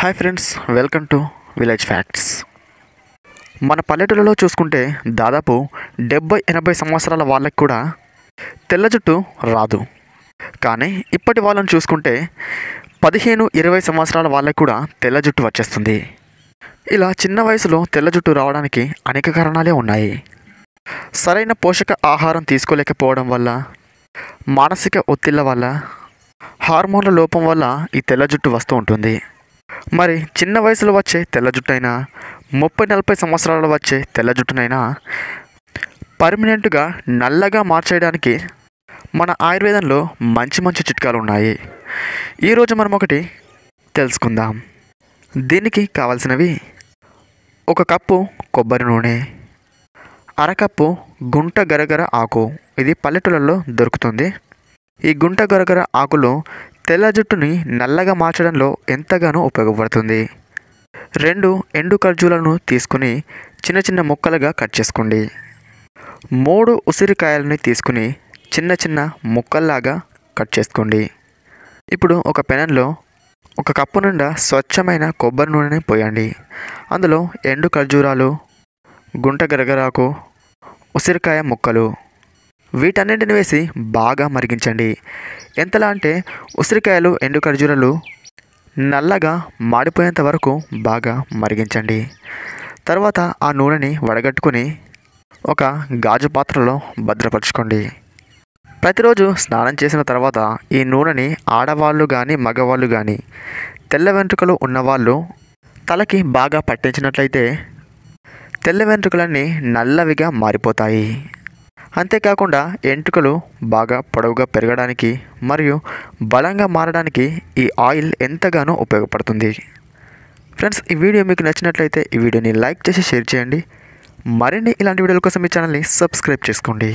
hi friends welcome to village facts మన పల్లెటూళ్ళలో చూసుకుంటే దాదాపు డెబ్బై ఎనభై సంవత్సరాల వాళ్ళకి కూడా తెల్ల జుట్టు రాదు కానీ ఇప్పటి వాళ్ళని చూసుకుంటే పదిహేను ఇరవై సంవత్సరాల వాళ్ళకి కూడా తెల్ల జుట్టు వచ్చేస్తుంది ఇలా చిన్న వయసులో తెల్ల జుట్టు రావడానికి అనేక కారణాలే ఉన్నాయి సరైన పోషక ఆహారం తీసుకోలేకపోవడం వల్ల మానసిక ఒత్తిళ్ల వల్ల హార్మోన్ల లోపం వల్ల ఈ తెల్ల జుట్టు వస్తూ ఉంటుంది మరి చిన్న వయసులో వచ్చే తెల్ల జుట్టైనా ముప్పై నలభై సంవత్సరాలు వచ్చే తెల్ల జుట్టునైనా పర్మనెంట్గా నల్లగా మార్చేయడానికి మన ఆయుర్వేదంలో మంచి మంచి చిట్కాలు ఉన్నాయి ఈరోజు మనం ఒకటి తెలుసుకుందాం దీనికి కావాల్సినవి ఒక కప్పు కొబ్బరి నూనె అరకప్పు గుంట గరగర ఆకు ఇది పల్లెటూళ్ళలో దొరుకుతుంది ఈ గుంట గరగర ఆకులు తెల్ల జుట్టుని నల్లగా మార్చడంలో ఎంతగానో ఉపయోగపడుతుంది రెండు ఎండు ఖర్జూలను తీసుకుని చిన్న చిన్న ముక్కలుగా కట్ చేసుకోండి మూడు ఉసిరికాయలని తీసుకుని చిన్న చిన్న ముక్కల్లాగా కట్ చేసుకోండి ఇప్పుడు ఒక పెనంలో ఒక కప్పు నిండా స్వచ్ఛమైన కొబ్బరి నూనెని పోయండి అందులో ఎండు ఖర్జూరాలు గుంట గరగరాకు ఉసిరికాయ ముక్కలు వీటన్నింటిని వేసి బాగా మరిగించండి ఎంతలా అంటే ఉసిరికాయలు ఎండు ఖర్జూరలు నల్లగా మాడిపోయేంత వరకు బాగా మరిగించండి తర్వాత ఆ నూనెని వడగట్టుకుని ఒక గాజు పాత్రలో భద్రపరచుకోండి ప్రతిరోజు స్నానం చేసిన తర్వాత ఈ నూనెని ఆడవాళ్ళు కానీ మగవాళ్ళు కానీ తెల్ల వెంట్రుకలు ఉన్నవాళ్ళు తలకి బాగా పట్టించినట్లయితే తెల్ల వెంట్రుకలన్నీ నల్లవిగా మారిపోతాయి అంతేకాకుండా ఎంట్రుకలు బాగా పొడవుగా పెరగడానికి మరియు బలంగా మారడానికి ఈ ఆయిల్ ఎంతగానో ఉపయోగపడుతుంది ఫ్రెండ్స్ ఈ వీడియో మీకు నచ్చినట్లయితే ఈ వీడియోని లైక్ చేసి షేర్ చేయండి మరిన్ని ఇలాంటి వీడియోల కోసం మీ ఛానల్ని సబ్స్క్రైబ్ చేసుకోండి